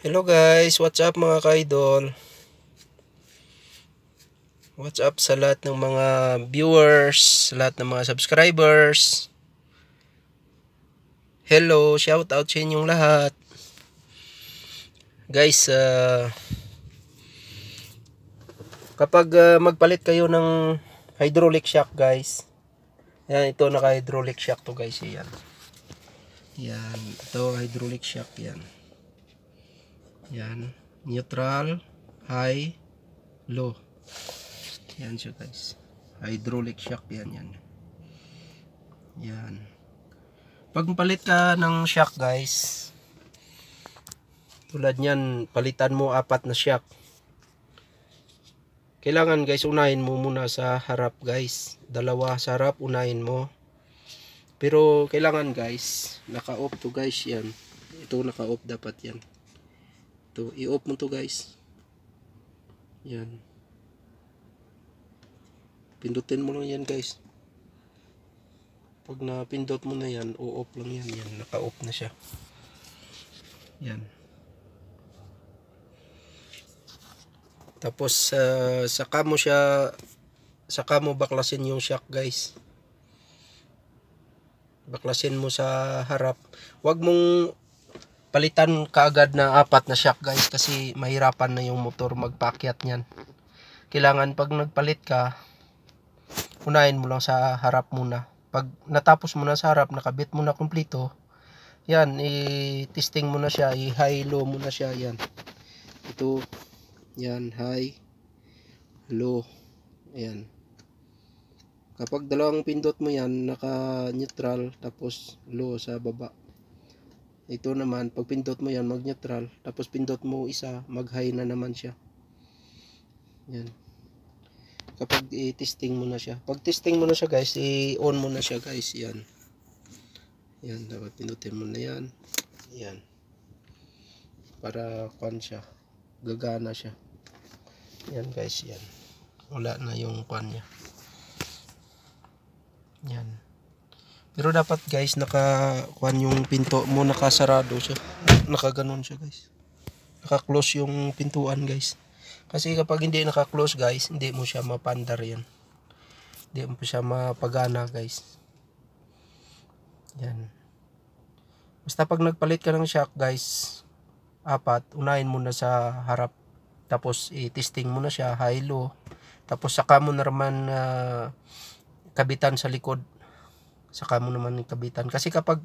Hello guys, what's up mga kaidol? What's up sa lahat ng mga viewers, lahat ng mga subscribers. Hello, shout out sa inyong lahat. Guys, uh, kapag uh, magpalit kayo ng hydraulic shock guys, yan, ito naka-hydraulic shock to guys, yan. Yan, ito hydraulic shock yan yan. Neutral, high, low. Yan siya guys. Hydraulic shock yan yan. Yan. Pag palit ka ng shock guys, tulad niyan, palitan mo apat na shock. Kailangan guys, unahin mo muna sa harap guys. Dalawa sa harap, unahin mo. Pero kailangan guys, naka-off to guys yan. Ito naka-off dapat yan to. I-off mo to guys. Yan. Pindutin mo lang yan guys. Pag napindot mo na yan, o-off lang yan. Yan, naka-off na siya. Yan. Tapos, uh, saka mo siya, saka mo baklasin yung shock guys baklasin mo sa harap. Huwag mong palitan kaagad na apat na shock guys kasi mahirapan na yung motor magpakyat niyan kailangan pag nagpalit ka unahin mo lang sa harap muna pag natapos mo na sa harap nakabit mo na kumplito yan i-testing mo na siya i-high low mo na siya yan ito yan high low yan kapag dalawang pindot mo yan naka neutral tapos low sa baba ito naman, pag pindot mo yan, mag neutral. Tapos pindot mo isa, mag high na naman siya. Yan. Kapag i-testing mo na siya. Pag testing mo na siya guys, i-on mo na siya guys. Yan. Yan, dapat pindutin mo na yan. Yan. Para kwan siya. Gagana siya. Yan guys, yan. Wala na yung kwan niya. Yan. Pero dapat guys, naka kuan yung pinto mo nakasarado siya. Nakaganon siya guys. Naka-close yung pintuan guys. Kasi kapag hindi naka-close guys, hindi mo siya mapandar yan. Hindi mo siya mapagana guys. Yan. Basta pag nagpalit ka ng shock guys, apat, unahin mo na sa harap. Tapos i-testing mo na siya, high-low. Tapos saka mo naman uh, kabitan sa likod saka mo naman ikabitan kasi kapag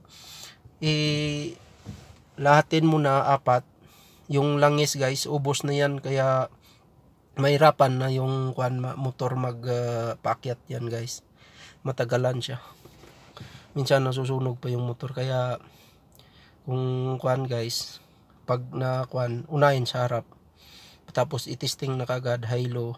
i eh, lahatin mo na apat yung langis guys ubos na yan kaya mahirapan na yung kwan motor mag uh, paakyat yan guys matagalan siya minsan nasusunog pa yung motor kaya kung kwan guys pag na kwan unahin sa harap tapos itesting na kagad high low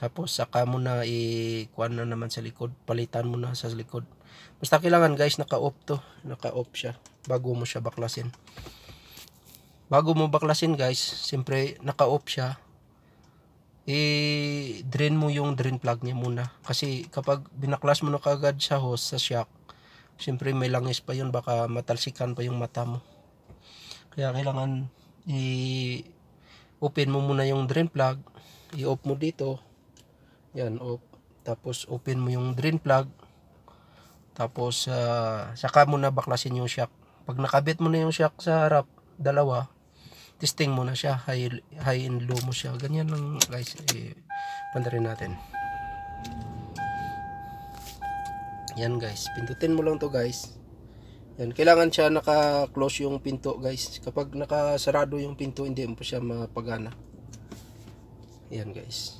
tapos saka mo na i-kuan na naman sa likod. Palitan mo na sa likod. Basta kailangan guys naka-off to. Naka-off siya bago mo siya baklasin. Bago mo baklasin guys, siyempre naka-off siya. I-drain mo yung drain plug niya muna. Kasi kapag binaklas mo na kagad sa hose sa shock, siyempre may langis pa yun baka matalsikan pa yung mata mo. Kaya kailangan i-open mo muna yung drain plug, i-off mo dito, yan, op. Tapos open mo yung drain plug. Tapos uh, saka mo na baklasin yung shock. Pag nakabit mo na yung shock sa harap, dalawa, testing mo na siya, high, high and low mo siya. Ganyan lang guys, eh, pandarin natin. Yan guys, pindutin mo lang to guys. Yan, kailangan siya naka-close yung pinto guys. Kapag nakasarado yung pinto, hindi mo siya mapagana. Yan guys.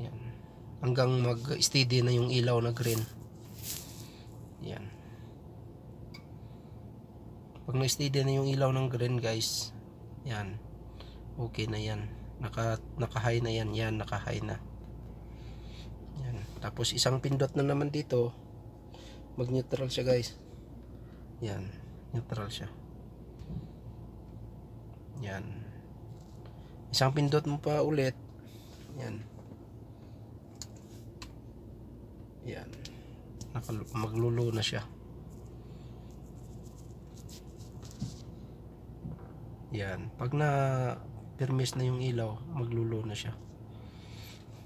Yan. Hanggang mag-steady na yung ilaw na green. Yan. Pag na-steady na yung ilaw ng green guys, yan. Okay na yan. Naka, naka-high na yan. Yan, naka-high na. Yan. Tapos isang pindot na naman dito, mag-neutral siya guys. Yan. Neutral siya. Yan. Isang pindot mo pa ulit. Yan. maglulo na siya yan pag na permis na yung ilaw maglulo na siya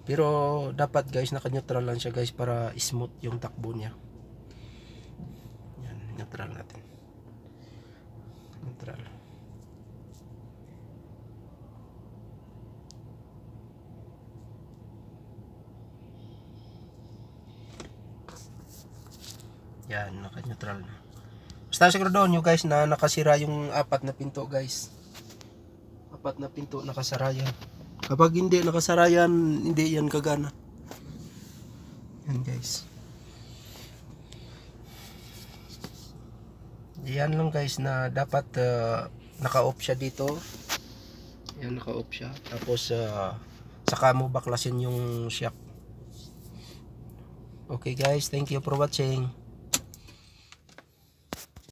pero dapat guys naka neutral lang siya guys para smooth yung takbo niya yan neutral natin neutral Yan, naka-neutral na. Basta siguro doon yung guys na nakasira yung apat na pinto guys. Apat na pinto nakasara yan. Kapag hindi nakasara yan, hindi yan gagana. Yan guys. Yan lang guys na dapat uh, naka-off siya dito. Yan naka-off siya. Tapos uh, saka mo baklasin yung shock. Okay guys, thank you for watching.